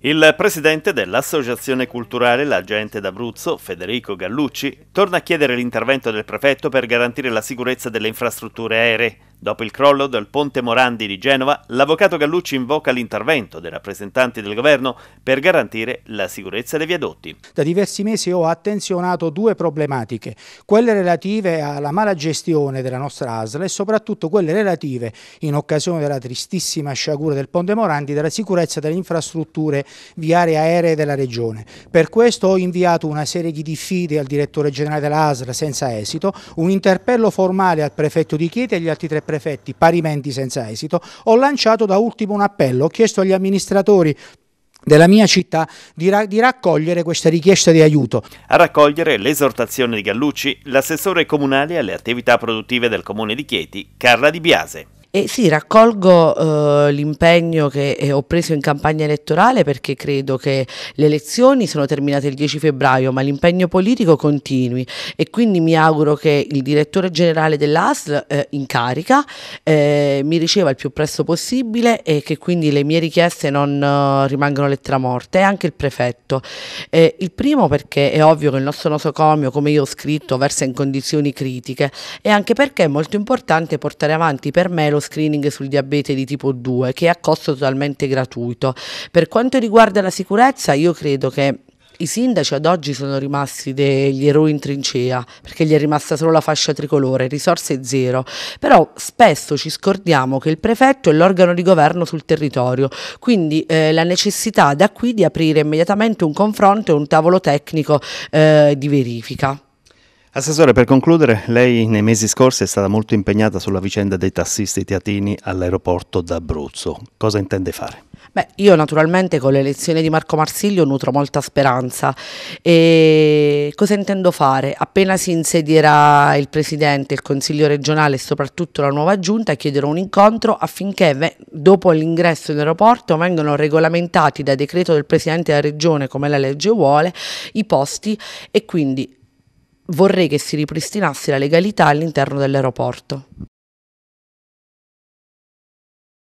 Il presidente dell'Associazione Culturale l'agente d'Abruzzo, Federico Gallucci, torna a chiedere l'intervento del prefetto per garantire la sicurezza delle infrastrutture aeree. Dopo il crollo del ponte Morandi di Genova, l'avvocato Gallucci invoca l'intervento dei rappresentanti del governo per garantire la sicurezza dei viadotti. Da diversi mesi ho attenzionato due problematiche, quelle relative alla mala gestione della nostra ASL e soprattutto quelle relative, in occasione della tristissima sciagura del ponte Morandi, della sicurezza delle infrastrutture viarie e aeree della regione. Per questo ho inviato una serie di diffide al direttore generale della ASL senza esito, un interpello formale al prefetto di Chieti e agli altri tre prefetti, parimenti senza esito, ho lanciato da ultimo un appello, ho chiesto agli amministratori della mia città di, ra- di, raccogliere questa richiesta di aiuto. A raccogliere l'esortazione di Gallucci, l'assessore comunale alle attività produttive del comune di Chieti, Carla Di Biase. Eh sì, raccolgo eh, l'impegno che eh, ho preso in campagna elettorale perché credo che le elezioni sono terminate il 10 febbraio, ma l'impegno politico continui e quindi mi auguro che il direttore generale dell'ASL eh, in carica eh, mi riceva il più presto possibile e che quindi le mie richieste non eh, rimangano lettera morta e anche il prefetto. il primo perché è ovvio che il nostro nosocomio, come io ho scritto, versa in condizioni critiche e anche perché è molto importante portare avanti per me lo screening sul diabete di tipo 2 che è a costo totalmente gratuito. Per quanto riguarda la sicurezza, io credo che i sindaci ad oggi sono rimasti degli eroi in trincea perché gli è rimasta solo la fascia tricolore, risorse zero, però spesso ci scordiamo che il prefetto è l'organo di governo sul territorio, quindi eh, la necessità da qui di aprire immediatamente un confronto e un tavolo tecnico eh, di verifica. Assessore, per concludere, lei nei mesi scorsi è stata molto impegnata sulla vicenda dei tassisti teatini all'aeroporto d'Abruzzo. Cosa intende fare? Beh, io naturalmente con l'elezione di Marco Marsiglio nutro molta speranza. E cosa intendo fare? Appena si insedierà il Presidente, il Consiglio regionale e soprattutto la nuova giunta, chiederò un incontro affinché dopo l'ingresso in aeroporto vengano regolamentati da decreto del Presidente della Regione, come la legge vuole, i posti e quindi Vorrei che si ripristinasse la legalità all'interno dell'aeroporto.